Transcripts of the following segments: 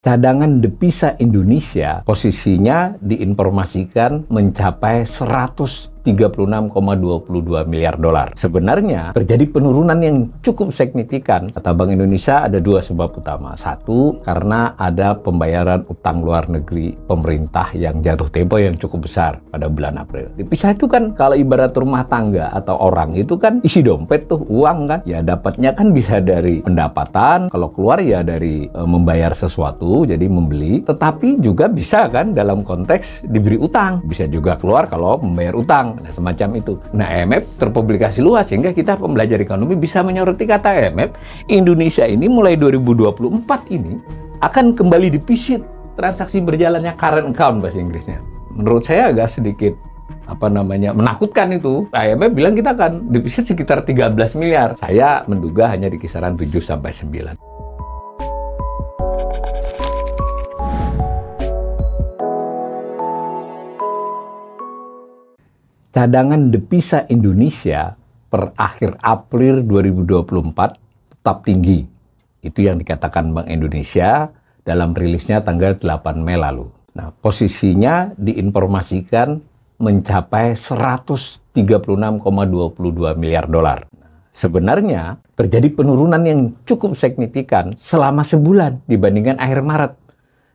Cadangan devisa Indonesia posisinya diinformasikan mencapai 100 36,22 miliar dolar. Sebenarnya terjadi penurunan yang cukup signifikan. Kata Bank Indonesia ada dua sebab utama. Satu, karena ada pembayaran utang luar negeri pemerintah yang jatuh tempo yang cukup besar pada bulan April. Dipisah itu kan kalau ibarat rumah tangga atau orang itu kan isi dompet tuh uang kan. Ya dapatnya kan bisa dari pendapatan, kalau keluar ya dari e, membayar sesuatu jadi membeli, tetapi juga bisa kan dalam konteks diberi utang. Bisa juga keluar kalau membayar utang Nah, semacam itu. Nah, IMF terpublikasi luas sehingga kita pembelajar ekonomi bisa menyoroti kata IMF, Indonesia ini mulai 2024 ini akan kembali dipisit transaksi berjalannya current account bahasa Inggrisnya. Menurut saya agak sedikit apa namanya menakutkan itu IMF nah, bilang kita akan defisit sekitar 13 miliar saya menduga hanya di kisaran 7 sampai 9 Cadangan devisa Indonesia per akhir April 2024 tetap tinggi. Itu yang dikatakan Bank Indonesia dalam rilisnya tanggal 8 Mei lalu. Nah, posisinya diinformasikan mencapai 136,22 miliar dolar. Sebenarnya terjadi penurunan yang cukup signifikan selama sebulan dibandingkan akhir Maret.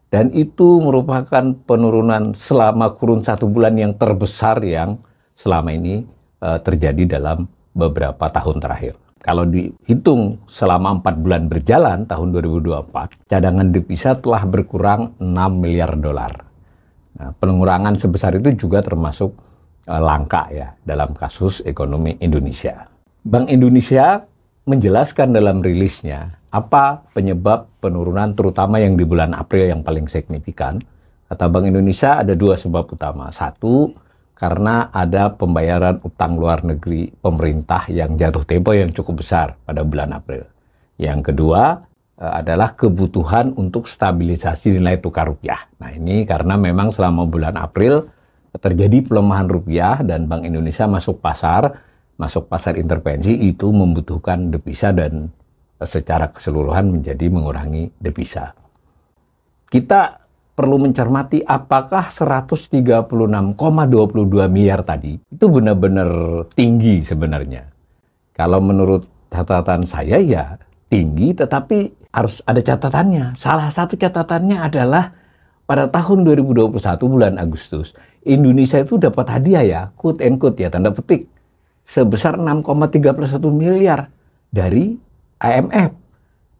Dan itu merupakan penurunan selama kurun satu bulan yang terbesar yang selama ini uh, terjadi dalam beberapa tahun terakhir. Kalau dihitung selama 4 bulan berjalan tahun 2024, cadangan devisa telah berkurang 6 miliar dolar. Nah, pengurangan sebesar itu juga termasuk uh, langka ya dalam kasus ekonomi Indonesia. Bank Indonesia menjelaskan dalam rilisnya apa penyebab penurunan terutama yang di bulan April yang paling signifikan. Kata Bank Indonesia ada dua sebab utama. Satu, karena ada pembayaran utang luar negeri pemerintah yang jatuh tempo yang cukup besar pada bulan April. Yang kedua eh, adalah kebutuhan untuk stabilisasi nilai tukar rupiah. Nah ini karena memang selama bulan April terjadi pelemahan rupiah dan Bank Indonesia masuk pasar, masuk pasar intervensi itu membutuhkan devisa dan eh, secara keseluruhan menjadi mengurangi devisa. Kita perlu mencermati apakah 136,22 miliar tadi itu benar-benar tinggi sebenarnya. Kalau menurut catatan saya ya tinggi tetapi harus ada catatannya. Salah satu catatannya adalah pada tahun 2021 bulan Agustus Indonesia itu dapat hadiah ya, quote and quote ya, tanda petik sebesar 6,31 miliar dari IMF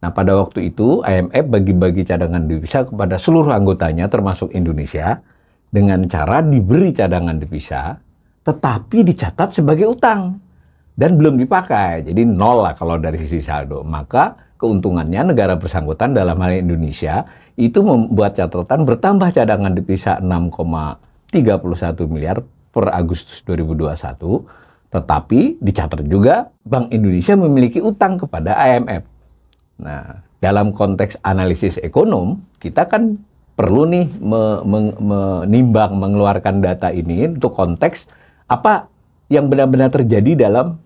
Nah, pada waktu itu IMF bagi-bagi cadangan devisa kepada seluruh anggotanya termasuk Indonesia dengan cara diberi cadangan devisa tetapi dicatat sebagai utang dan belum dipakai. Jadi nol lah kalau dari sisi saldo. Maka keuntungannya negara bersangkutan dalam hal Indonesia itu membuat catatan bertambah cadangan devisa 6,31 miliar per Agustus 2021 tetapi dicatat juga Bank Indonesia memiliki utang kepada IMF Nah, dalam konteks analisis ekonom, kita kan perlu nih me me menimbang, mengeluarkan data ini untuk konteks apa yang benar-benar terjadi dalam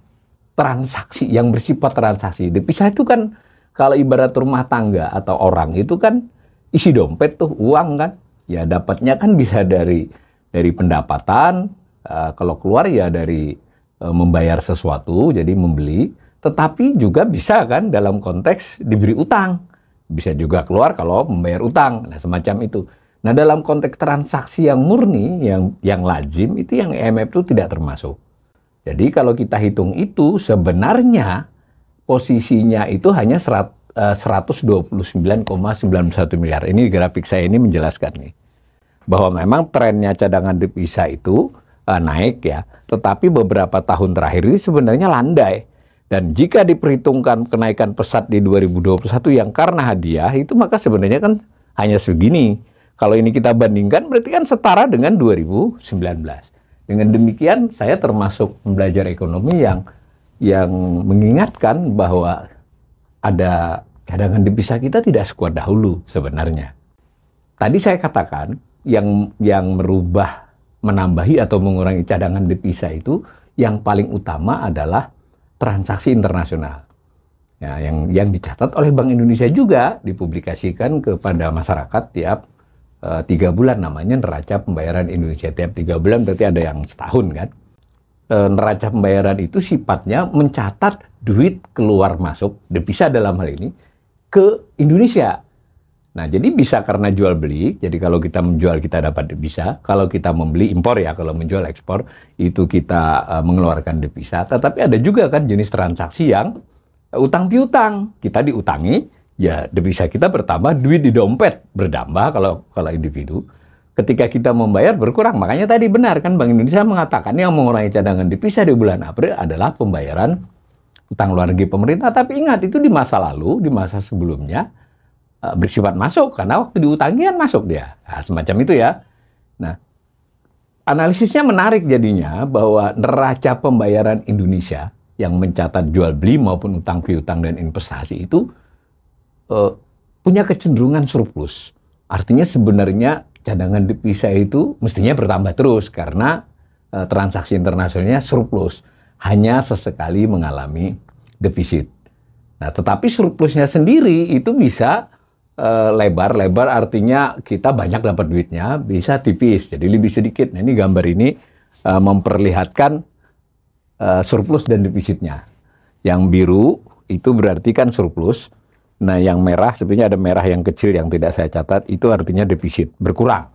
transaksi, yang bersifat transaksi. Dipisah itu kan kalau ibarat rumah tangga atau orang itu kan isi dompet tuh uang kan. Ya dapatnya kan bisa dari dari pendapatan, eh, kalau keluar ya dari eh, membayar sesuatu, jadi membeli. Tetapi juga bisa kan dalam konteks diberi utang. Bisa juga keluar kalau membayar utang. Nah, semacam itu. Nah, dalam konteks transaksi yang murni, yang yang lazim, itu yang IMF e itu tidak termasuk. Jadi kalau kita hitung itu, sebenarnya posisinya itu hanya 129,91 eh, miliar. Ini grafik saya ini menjelaskan nih. Bahwa memang trennya cadangan devisa itu uh, naik ya. Tetapi beberapa tahun terakhir ini sebenarnya landai. Dan jika diperhitungkan kenaikan pesat di 2021 yang karena hadiah, itu maka sebenarnya kan hanya segini. Kalau ini kita bandingkan berarti kan setara dengan 2019. Dengan demikian saya termasuk pembelajar ekonomi yang yang mengingatkan bahwa ada cadangan devisa kita tidak sekuat dahulu sebenarnya. Tadi saya katakan yang yang merubah menambahi atau mengurangi cadangan devisa itu yang paling utama adalah transaksi internasional. Ya, yang yang dicatat oleh Bank Indonesia juga dipublikasikan kepada masyarakat tiap eh, tiga e, bulan namanya neraca pembayaran Indonesia tiap tiga bulan berarti ada yang setahun kan e, neraca pembayaran itu sifatnya mencatat duit keluar masuk devisa dalam hal ini ke Indonesia Nah, jadi bisa karena jual beli. Jadi kalau kita menjual kita dapat devisa, kalau kita membeli impor ya, kalau menjual ekspor itu kita uh, mengeluarkan devisa. Tetapi ada juga kan jenis transaksi yang utang piutang. Kita diutangi, ya devisa kita bertambah, duit di dompet berdambah kalau kalau individu. Ketika kita membayar berkurang. Makanya tadi benar kan Bank Indonesia mengatakan yang mengurangi cadangan devisa di bulan April adalah pembayaran utang luar negeri pemerintah. Tapi ingat itu di masa lalu, di masa sebelumnya Eh, bersifat masuk karena waktu diutangi kan masuk dia. Nah, semacam itu ya. Nah, analisisnya menarik jadinya bahwa neraca pembayaran Indonesia yang mencatat jual beli maupun utang piutang dan investasi itu uh, punya kecenderungan surplus. Artinya sebenarnya cadangan devisa itu mestinya bertambah terus karena uh, transaksi internasionalnya surplus, hanya sesekali mengalami defisit. Nah, tetapi surplusnya sendiri itu bisa Eh, lebar. Lebar artinya kita banyak dapat duitnya, bisa tipis, jadi lebih sedikit. Nah, ini gambar ini uh, memperlihatkan uh, surplus dan defisitnya. Yang biru itu berarti kan surplus. Nah, yang merah sebenarnya ada merah yang kecil yang tidak saya catat, itu artinya defisit, berkurang.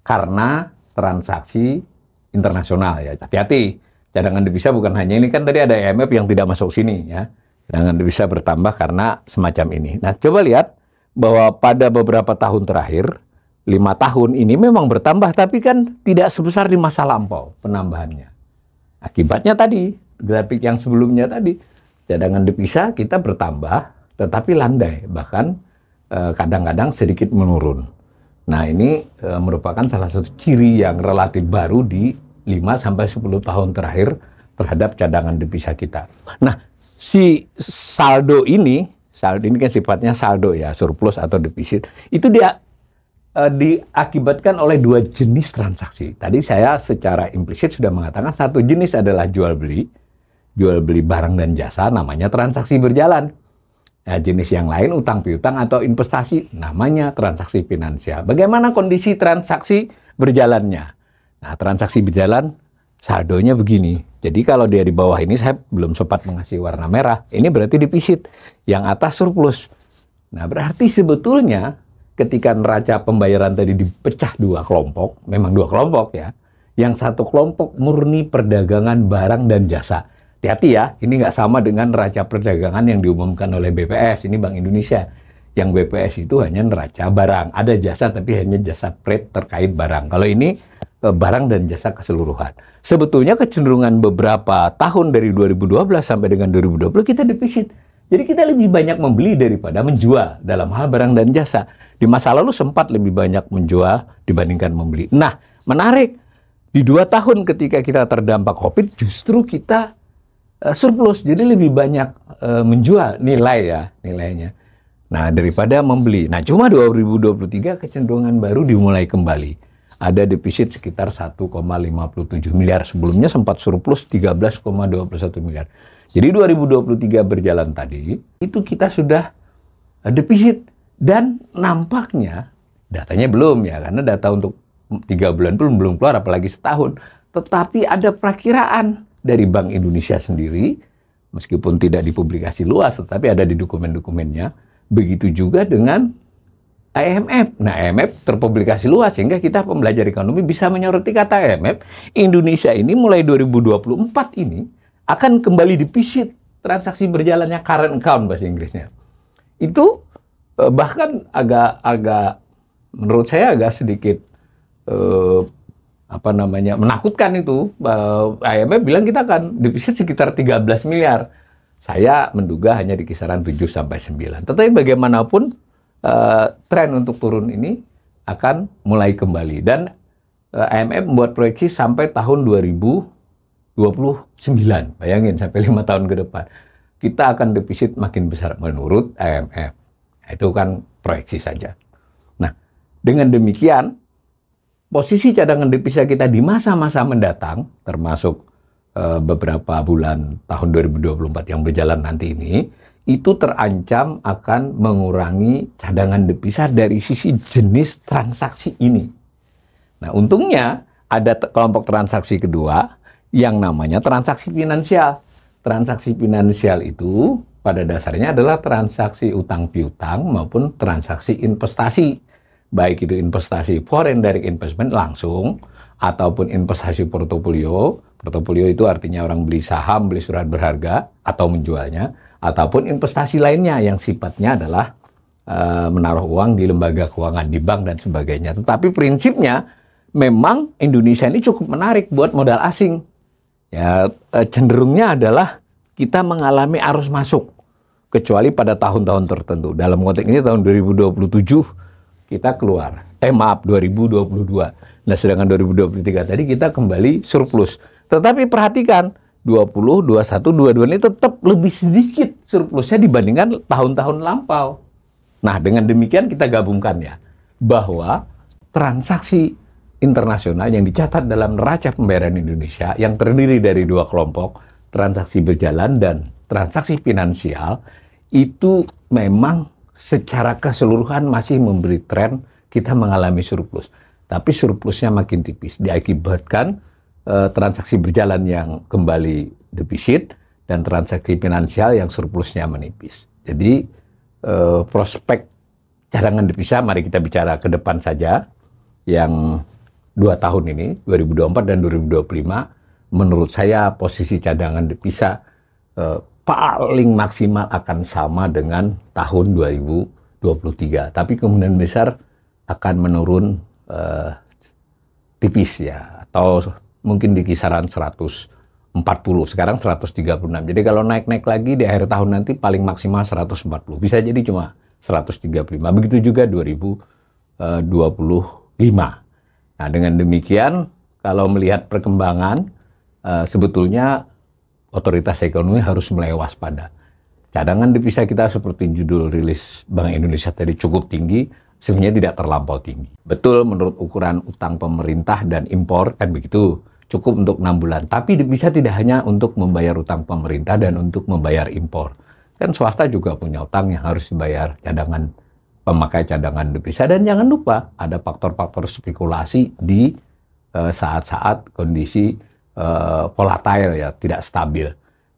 Karena transaksi internasional ya. Hati-hati. Cadangan devisa bukan hanya ini kan tadi ada IMF e yang tidak masuk sini ya. Cadangan devisa bertambah karena semacam ini. Nah, coba lihat bahwa pada beberapa tahun terakhir, lima tahun ini memang bertambah, tapi kan tidak sebesar di masa lampau penambahannya. Akibatnya tadi, grafik yang sebelumnya tadi, cadangan devisa kita bertambah, tetapi landai, bahkan eh, kadang-kadang sedikit menurun. Nah ini eh, merupakan salah satu ciri yang relatif baru di 5-10 tahun terakhir terhadap cadangan devisa kita. Nah, si saldo ini saldo ini kan sifatnya saldo ya, surplus atau defisit. Itu dia e, diakibatkan oleh dua jenis transaksi. Tadi saya secara implisit sudah mengatakan satu jenis adalah jual beli, jual beli barang dan jasa namanya transaksi berjalan. Nah, jenis yang lain utang piutang atau investasi namanya transaksi finansial. Bagaimana kondisi transaksi berjalannya? Nah, transaksi berjalan saldonya begini. Jadi kalau dia di bawah ini saya belum sempat mengasih warna merah, ini berarti defisit. Yang atas surplus. Nah, berarti sebetulnya ketika neraca pembayaran tadi dipecah dua kelompok, memang dua kelompok ya. Yang satu kelompok murni perdagangan barang dan jasa. Hati-hati ya, ini nggak sama dengan neraca perdagangan yang diumumkan oleh BPS, ini Bank Indonesia. Yang BPS itu hanya neraca barang, ada jasa tapi hanya jasa plate terkait barang. Kalau ini Eh, barang dan jasa keseluruhan. Sebetulnya kecenderungan beberapa tahun dari 2012 sampai dengan 2020 kita defisit. Jadi kita lebih banyak membeli daripada menjual dalam hal barang dan jasa. Di masa lalu sempat lebih banyak menjual dibandingkan membeli. Nah, menarik. Di dua tahun ketika kita terdampak COVID, justru kita eh, surplus. Jadi lebih banyak eh, menjual nilai ya, nilainya. Nah, daripada membeli. Nah, cuma 2023 kecenderungan baru dimulai kembali ada defisit sekitar 1,57 miliar. Sebelumnya sempat surplus 13,21 miliar. Jadi 2023 berjalan tadi, itu kita sudah eh, defisit. Dan nampaknya, datanya belum ya, karena data untuk 3 bulan pun belum keluar, apalagi setahun. Tetapi ada perkiraan dari Bank Indonesia sendiri, meskipun tidak dipublikasi luas, tetapi ada di dokumen-dokumennya. Begitu juga dengan IMF. Nah, IMF terpublikasi luas sehingga kita pembelajar ekonomi bisa menyoroti kata IMF, Indonesia ini mulai 2024 ini akan kembali defisit transaksi berjalannya current account bahasa Inggrisnya. Itu eh, bahkan agak agak menurut saya agak sedikit eh, apa namanya? menakutkan itu. Eh, IMF bilang kita akan defisit sekitar 13 miliar. Saya menduga hanya di kisaran 7 sampai 9. Tetapi bagaimanapun uh, tren untuk turun ini akan mulai kembali dan IMF eh, membuat proyeksi sampai tahun 2029. Bayangin sampai lima tahun ke depan kita akan defisit makin besar menurut IMF. Nah, itu kan proyeksi saja. Nah, dengan demikian posisi cadangan devisa kita di masa-masa mendatang termasuk eh, beberapa bulan tahun 2024 yang berjalan nanti ini itu terancam akan mengurangi cadangan devisa dari sisi jenis transaksi ini. Nah, untungnya ada kelompok transaksi kedua yang namanya transaksi finansial. Transaksi finansial itu pada dasarnya adalah transaksi utang piutang maupun transaksi investasi. Baik itu investasi foreign direct investment langsung ataupun investasi portofolio. Portofolio itu artinya orang beli saham, beli surat berharga atau menjualnya ataupun investasi lainnya yang sifatnya adalah e, menaruh uang di lembaga keuangan, di bank dan sebagainya. Tetapi prinsipnya memang Indonesia ini cukup menarik buat modal asing. Ya e, cenderungnya adalah kita mengalami arus masuk kecuali pada tahun-tahun tertentu. Dalam konteks ini tahun 2027 kita keluar. Eh maaf 2022. Nah sedangkan 2023 tadi kita kembali surplus. Tetapi perhatikan 20, 21, 22 ini tetap lebih sedikit surplusnya dibandingkan tahun-tahun lampau. Nah, dengan demikian kita gabungkan ya bahwa transaksi internasional yang dicatat dalam neraca pembayaran Indonesia yang terdiri dari dua kelompok, transaksi berjalan dan transaksi finansial itu memang secara keseluruhan masih memberi tren kita mengalami surplus. Tapi surplusnya makin tipis diakibatkan Eh, transaksi berjalan yang kembali defisit dan transaksi finansial yang surplusnya menipis. Jadi eh, prospek cadangan devisa mari kita bicara ke depan saja yang dua tahun ini 2024 dan 2025 menurut saya posisi cadangan devisa eh, paling maksimal akan sama dengan tahun 2023 tapi kemudian besar akan menurun eh, tipis ya atau mungkin di kisaran 140, sekarang 136. Jadi kalau naik-naik lagi di akhir tahun nanti paling maksimal 140, bisa jadi cuma 135. Begitu juga 2025. Nah, dengan demikian kalau melihat perkembangan eh, sebetulnya otoritas ekonomi harus mulai waspada. Cadangan devisa kita seperti judul rilis Bank Indonesia tadi cukup tinggi, sebenarnya tidak terlampau tinggi. Betul menurut ukuran utang pemerintah dan impor kan begitu cukup untuk enam bulan. Tapi bisa tidak hanya untuk membayar utang pemerintah dan untuk membayar impor. Kan swasta juga punya utang yang harus dibayar cadangan pemakai cadangan devisa dan jangan lupa ada faktor-faktor spekulasi di eh, saat-saat uh, kondisi uh, volatile ya tidak stabil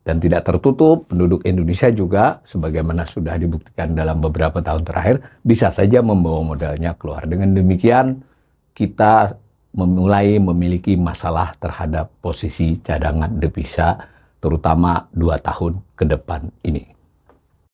dan tidak tertutup, penduduk Indonesia juga sebagaimana sudah dibuktikan dalam beberapa tahun terakhir bisa saja membawa modalnya keluar. Dengan demikian kita memulai memiliki masalah terhadap posisi cadangan devisa terutama dua tahun ke depan ini.